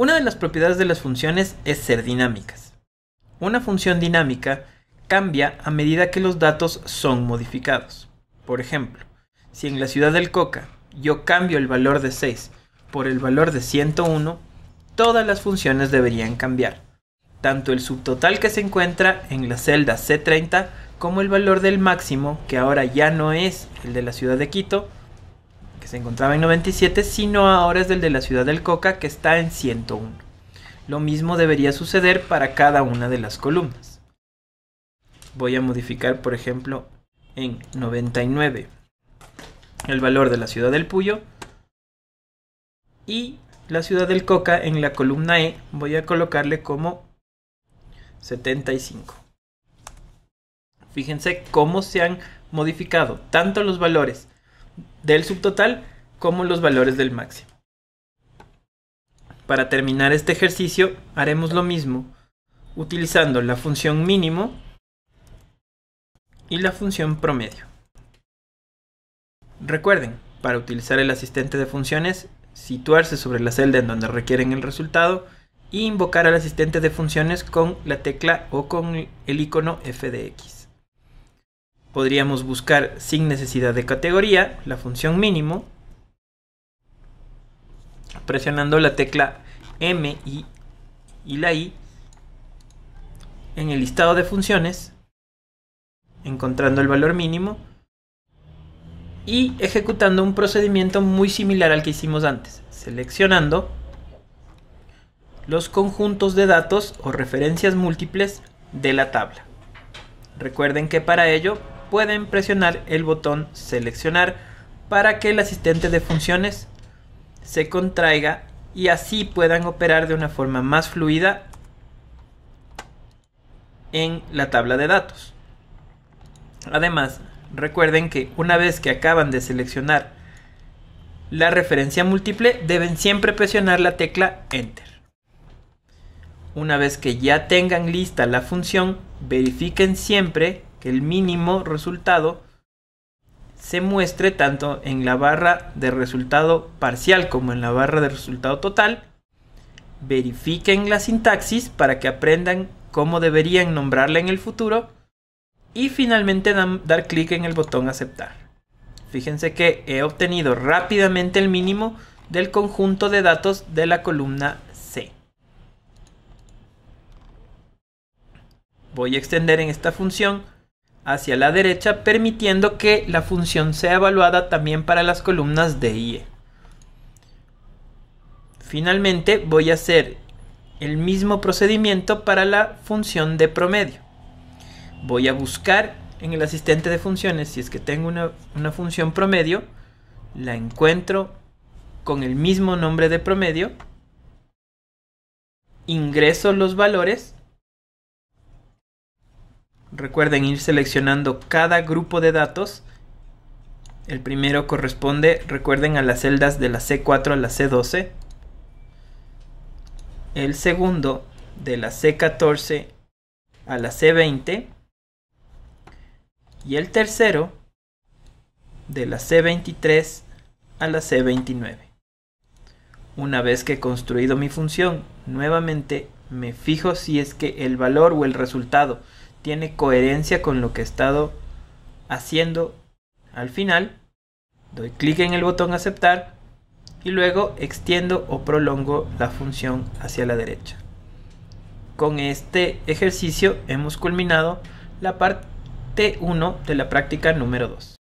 Una de las propiedades de las funciones es ser dinámicas. Una función dinámica cambia a medida que los datos son modificados. Por ejemplo, si en la ciudad del Coca yo cambio el valor de 6 por el valor de 101, todas las funciones deberían cambiar. Tanto el subtotal que se encuentra en la celda C30 como el valor del máximo, que ahora ya no es el de la ciudad de Quito, se encontraba en 97, sino ahora es del de la ciudad del Coca, que está en 101. Lo mismo debería suceder para cada una de las columnas. Voy a modificar, por ejemplo, en 99 el valor de la ciudad del Puyo y la ciudad del Coca en la columna E voy a colocarle como 75. Fíjense cómo se han modificado tanto los valores del subtotal como los valores del máximo. Para terminar este ejercicio haremos lo mismo utilizando la función mínimo y la función promedio. Recuerden, para utilizar el asistente de funciones, situarse sobre la celda en donde requieren el resultado e invocar al asistente de funciones con la tecla o con el icono f de x podríamos buscar sin necesidad de categoría la función mínimo presionando la tecla M y, y la I en el listado de funciones encontrando el valor mínimo y ejecutando un procedimiento muy similar al que hicimos antes, seleccionando los conjuntos de datos o referencias múltiples de la tabla. Recuerden que para ello pueden presionar el botón seleccionar para que el asistente de funciones se contraiga y así puedan operar de una forma más fluida en la tabla de datos. Además, recuerden que una vez que acaban de seleccionar la referencia múltiple, deben siempre presionar la tecla Enter. Una vez que ya tengan lista la función, verifiquen siempre que el mínimo resultado se muestre tanto en la barra de resultado parcial como en la barra de resultado total. Verifiquen la sintaxis para que aprendan cómo deberían nombrarla en el futuro. Y finalmente dar clic en el botón aceptar. Fíjense que he obtenido rápidamente el mínimo del conjunto de datos de la columna C. Voy a extender en esta función hacia la derecha, permitiendo que la función sea evaluada también para las columnas de IE. Finalmente voy a hacer el mismo procedimiento para la función de promedio. Voy a buscar en el asistente de funciones, si es que tengo una, una función promedio, la encuentro con el mismo nombre de promedio, ingreso los valores Recuerden ir seleccionando cada grupo de datos. El primero corresponde, recuerden, a las celdas de la C4 a la C12. El segundo de la C14 a la C20. Y el tercero de la C23 a la C29. Una vez que he construido mi función, nuevamente me fijo si es que el valor o el resultado tiene coherencia con lo que he estado haciendo al final. Doy clic en el botón aceptar y luego extiendo o prolongo la función hacia la derecha. Con este ejercicio hemos culminado la parte 1 de la práctica número 2.